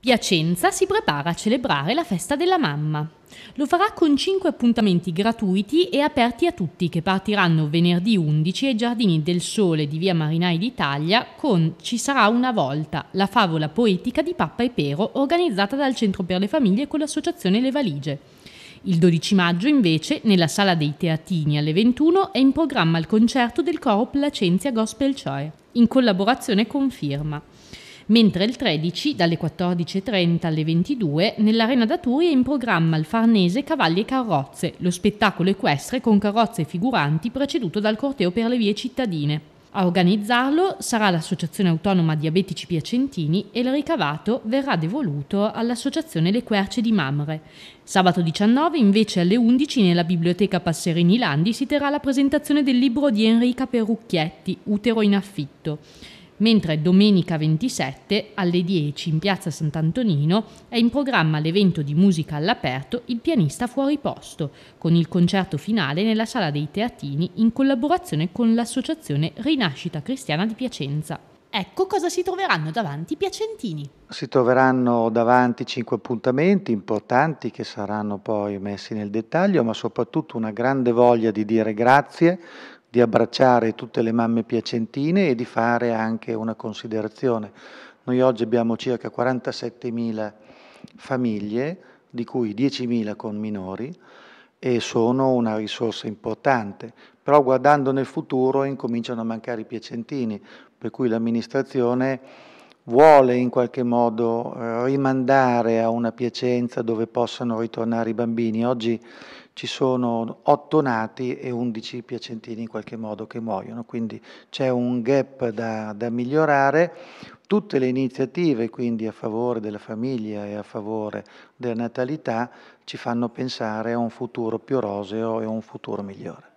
Piacenza si prepara a celebrare la festa della mamma. Lo farà con 5 appuntamenti gratuiti e aperti a tutti che partiranno venerdì 11 ai Giardini del Sole di Via Marinai d'Italia con Ci sarà una volta, la favola poetica di Pappa e Pero organizzata dal Centro per le Famiglie con l'associazione Le Valigie. Il 12 maggio invece, nella Sala dei Teatini alle 21, è in programma il concerto del coro Placenzia Gospel Choir, in collaborazione con Firma mentre il 13 dalle 14.30 alle 22 nell'Arena da Turi è in programma il Farnese Cavalli e Carrozze, lo spettacolo equestre con carrozze figuranti preceduto dal corteo per le vie cittadine. A organizzarlo sarà l'Associazione Autonoma Diabetici Piacentini e il ricavato verrà devoluto all'Associazione Le Querce di Mamre. Sabato 19 invece alle 11 nella biblioteca Passerini Landi si terrà la presentazione del libro di Enrica Perrucchietti, Utero in affitto mentre domenica 27 alle 10 in piazza Sant'Antonino è in programma l'evento di musica all'aperto Il pianista fuori posto, con il concerto finale nella sala dei teatini in collaborazione con l'associazione Rinascita Cristiana di Piacenza. Ecco cosa si troveranno davanti i piacentini. Si troveranno davanti cinque appuntamenti importanti che saranno poi messi nel dettaglio, ma soprattutto una grande voglia di dire grazie di abbracciare tutte le mamme piacentine e di fare anche una considerazione. Noi oggi abbiamo circa 47.000 famiglie, di cui 10.000 con minori, e sono una risorsa importante. Però guardando nel futuro incominciano a mancare i piacentini, per cui l'amministrazione vuole in qualche modo eh, rimandare a una piacenza dove possano ritornare i bambini. Oggi ci sono otto nati e undici piacentini in qualche modo che muoiono, quindi c'è un gap da, da migliorare. Tutte le iniziative quindi a favore della famiglia e a favore della natalità ci fanno pensare a un futuro più roseo e a un futuro migliore.